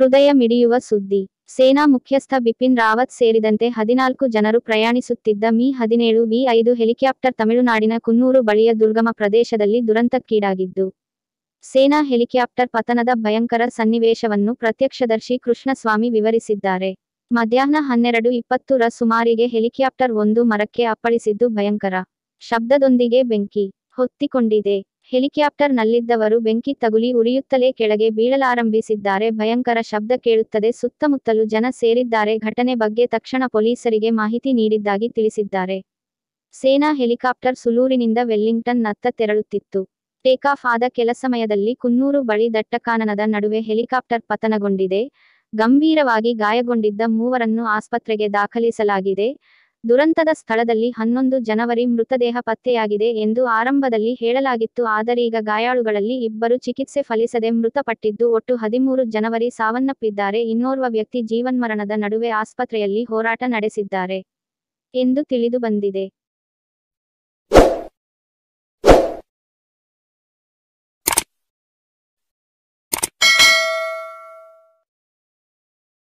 ಹೃದಯ ಮಿಡಿಯುವ ಸುದ್ದಿ ಸೇನಾ ಮುಖ್ಯಸ್ಥ ಬಿಪಿನ್ ರಾವತ್ ಸೇರಿದಂತೆ ಹದಿನಾಲ್ಕು ಜನರು ಪ್ರಯಾಣಿಸುತ್ತಿದ್ದ ಮಿ ಹದಿನೇಳು ವಿ ಐದು ಹೆಲಿಕಾಪ್ಟರ್ ತಮಿಳುನಾಡಿನ ಕುನ್ನೂರು ಬಳಿಯ ದುರ್ಗಮ ಪ್ರದೇಶದಲ್ಲಿ ದುರಂತಕ್ಕೀಡಾಗಿದ್ದು ಸೇನಾ ಹೆಲಿಕಾಪ್ಟರ್ ಪತನದ ಭಯಂಕರ ಸನ್ನಿವೇಶವನ್ನು ಪ್ರತ್ಯಕ್ಷದರ್ಶಿ ಕೃಷ್ಣಸ್ವಾಮಿ ವಿವರಿಸಿದ್ದಾರೆ ಮಧ್ಯಾಹ್ನ ಹನ್ನೆರಡು ಇಪ್ಪತ್ತರ ಸುಮಾರಿಗೆ ಹೆಲಿಕಾಪ್ಟರ್ ಒಂದು ಮರಕ್ಕೆ ಅಪ್ಪಳಿಸಿದ್ದು ಭಯಂಕರ ಶಬ್ದದೊಂದಿಗೆ ಬೆಂಕಿ ಹೊತ್ತಿಕೊಂಡಿದೆ ಹೆಲಿಕ್ಯಾಪ್ಟರ್ನಲ್ಲಿದ್ದವರು ಬೆಂಕಿ ತಗುಲಿ ಉರಿಯುತ್ತಲೇ ಕೆಳಗೆ ಬೀಳಲಾರಂಭಿಸಿದ್ದಾರೆ ಭಯಂಕರ ಶಬ್ದ ಕೇಳುತ್ತದೆ ಸುತ್ತಮುತ್ತಲು ಜನ ಸೇರಿದ್ದಾರೆ ಘಟನೆ ಬಗ್ಗೆ ತಕ್ಷಣ ಪೊಲೀಸರಿಗೆ ಮಾಹಿತಿ ನೀಡಿದ್ದಾಗಿ ತಿಳಿಸಿದ್ದಾರೆ ಸೇನಾ ಹೆಲಿಕಾಪ್ಟರ್ ಸುಲೂರಿನಿಂದ ವೆಲ್ಲಿಂಗ್ಟನ್ ನತ್ತ ತೆರಳುತ್ತಿತ್ತು ಟೇಕಾಫ್ ಆದ ಕೆಲ ಸಮಯದಲ್ಲಿ ಕುನ್ನೂರು ಬಳಿ ದಟ್ಟಕಾನನದ ನಡುವೆ ಹೆಲಿಕಾಪ್ಟರ್ ಪತನಗೊಂಡಿದೆ ಗಂಭೀರವಾಗಿ ಗಾಯಗೊಂಡಿದ್ದ ಮೂವರನ್ನು ಆಸ್ಪತ್ರೆಗೆ ದಾಖಲಿಸಲಾಗಿದೆ ದುರಂತದ ಸ್ಥಳದಲ್ಲಿ ಹನ್ನೊಂದು ಜನವರಿ ಮೃತದೇಹ ಪತ್ತೆಯಾಗಿದೆ ಎಂದು ಆರಂಭದಲ್ಲಿ ಹೇಳಲಾಗಿತ್ತು ಆದರೀಗ ಗಾಯಾಳುಗಳಲ್ಲಿ ಇಬ್ಬರು ಚಿಕಿತ್ಸೆ ಫಲಿಸದೆ ಮೃತಪಟ್ಟಿದ್ದು ಒಟ್ಟು ಹದಿಮೂರು ಜನವರಿ ಸಾವನ್ನಪ್ಪಿದ್ದಾರೆ ಇನ್ನೋರ್ವ ವ್ಯಕ್ತಿ ಜೀವನ್ಮರಣದ ನಡುವೆ ಆಸ್ಪತ್ರೆಯಲ್ಲಿ ಹೋರಾಟ ನಡೆಸಿದ್ದಾರೆ ಎಂದು ತಿಳಿದುಬಂದಿದೆ